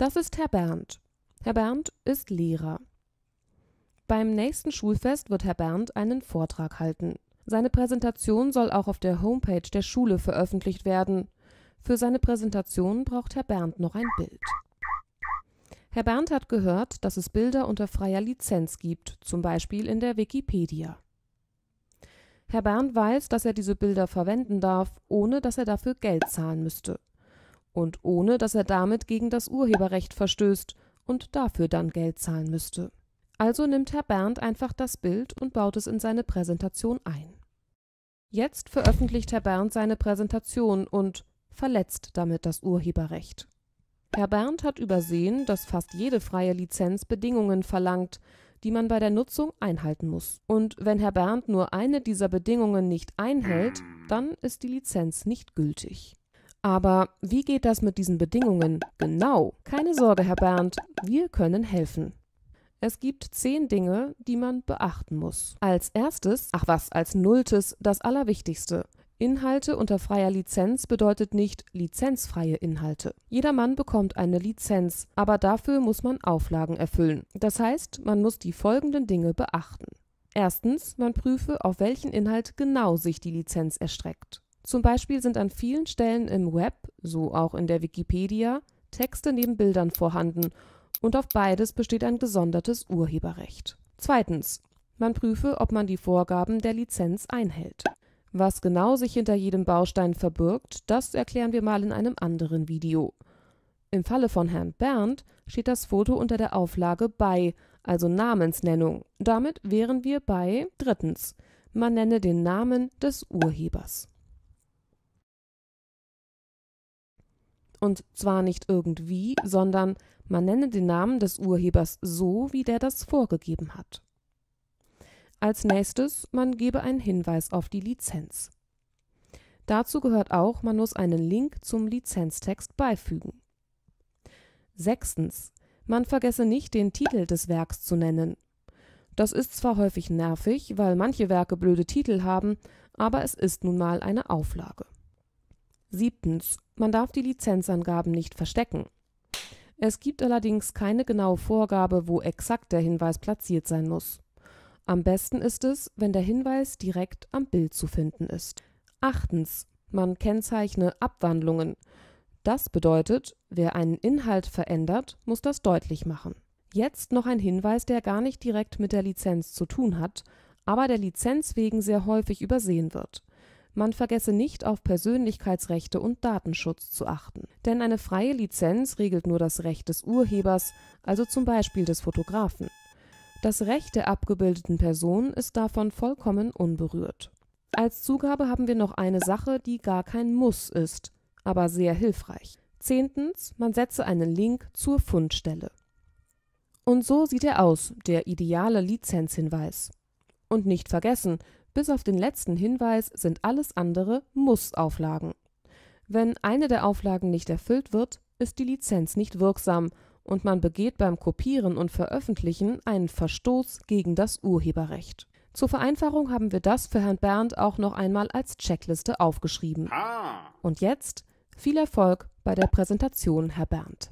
Das ist Herr Bernd. Herr Bernd ist Lehrer. Beim nächsten Schulfest wird Herr Bernd einen Vortrag halten. Seine Präsentation soll auch auf der Homepage der Schule veröffentlicht werden. Für seine Präsentation braucht Herr Bernd noch ein Bild. Herr Bernd hat gehört, dass es Bilder unter freier Lizenz gibt, zum Beispiel in der Wikipedia. Herr Bernd weiß, dass er diese Bilder verwenden darf, ohne dass er dafür Geld zahlen müsste und ohne dass er damit gegen das Urheberrecht verstößt und dafür dann Geld zahlen müsste. Also nimmt Herr Bernd einfach das Bild und baut es in seine Präsentation ein. Jetzt veröffentlicht Herr Bernd seine Präsentation und verletzt damit das Urheberrecht. Herr Bernd hat übersehen, dass fast jede freie Lizenz Bedingungen verlangt, die man bei der Nutzung einhalten muss. Und wenn Herr Bernd nur eine dieser Bedingungen nicht einhält, dann ist die Lizenz nicht gültig. Aber wie geht das mit diesen Bedingungen genau? Keine Sorge, Herr Bernd, wir können helfen. Es gibt zehn Dinge, die man beachten muss. Als erstes, ach was, als nulltes, das Allerwichtigste. Inhalte unter freier Lizenz bedeutet nicht lizenzfreie Inhalte. Jedermann bekommt eine Lizenz, aber dafür muss man Auflagen erfüllen. Das heißt, man muss die folgenden Dinge beachten. Erstens, man prüfe, auf welchen Inhalt genau sich die Lizenz erstreckt. Zum Beispiel sind an vielen Stellen im Web, so auch in der Wikipedia, Texte neben Bildern vorhanden und auf beides besteht ein gesondertes Urheberrecht. Zweitens. Man prüfe, ob man die Vorgaben der Lizenz einhält. Was genau sich hinter jedem Baustein verbirgt, das erklären wir mal in einem anderen Video. Im Falle von Herrn Bernd steht das Foto unter der Auflage bei, also Namensnennung. Damit wären wir bei drittens. Man nenne den Namen des Urhebers. Und zwar nicht irgendwie, sondern man nenne den Namen des Urhebers so, wie der das vorgegeben hat. Als nächstes, man gebe einen Hinweis auf die Lizenz. Dazu gehört auch, man muss einen Link zum Lizenztext beifügen. Sechstens, man vergesse nicht, den Titel des Werks zu nennen. Das ist zwar häufig nervig, weil manche Werke blöde Titel haben, aber es ist nun mal eine Auflage. Siebtens. Man darf die Lizenzangaben nicht verstecken. Es gibt allerdings keine genaue Vorgabe, wo exakt der Hinweis platziert sein muss. Am besten ist es, wenn der Hinweis direkt am Bild zu finden ist. Achtens. Man kennzeichne Abwandlungen. Das bedeutet, wer einen Inhalt verändert, muss das deutlich machen. Jetzt noch ein Hinweis, der gar nicht direkt mit der Lizenz zu tun hat, aber der Lizenz wegen sehr häufig übersehen wird. Man vergesse nicht, auf Persönlichkeitsrechte und Datenschutz zu achten. Denn eine freie Lizenz regelt nur das Recht des Urhebers, also zum Beispiel des Fotografen. Das Recht der abgebildeten Person ist davon vollkommen unberührt. Als Zugabe haben wir noch eine Sache, die gar kein Muss ist, aber sehr hilfreich. Zehntens, man setze einen Link zur Fundstelle. Und so sieht er aus, der ideale Lizenzhinweis. Und nicht vergessen, bis auf den letzten Hinweis sind alles andere Muss-Auflagen. Wenn eine der Auflagen nicht erfüllt wird, ist die Lizenz nicht wirksam und man begeht beim Kopieren und Veröffentlichen einen Verstoß gegen das Urheberrecht. Zur Vereinfachung haben wir das für Herrn Bernd auch noch einmal als Checkliste aufgeschrieben. Ah. Und jetzt viel Erfolg bei der Präsentation, Herr Bernd.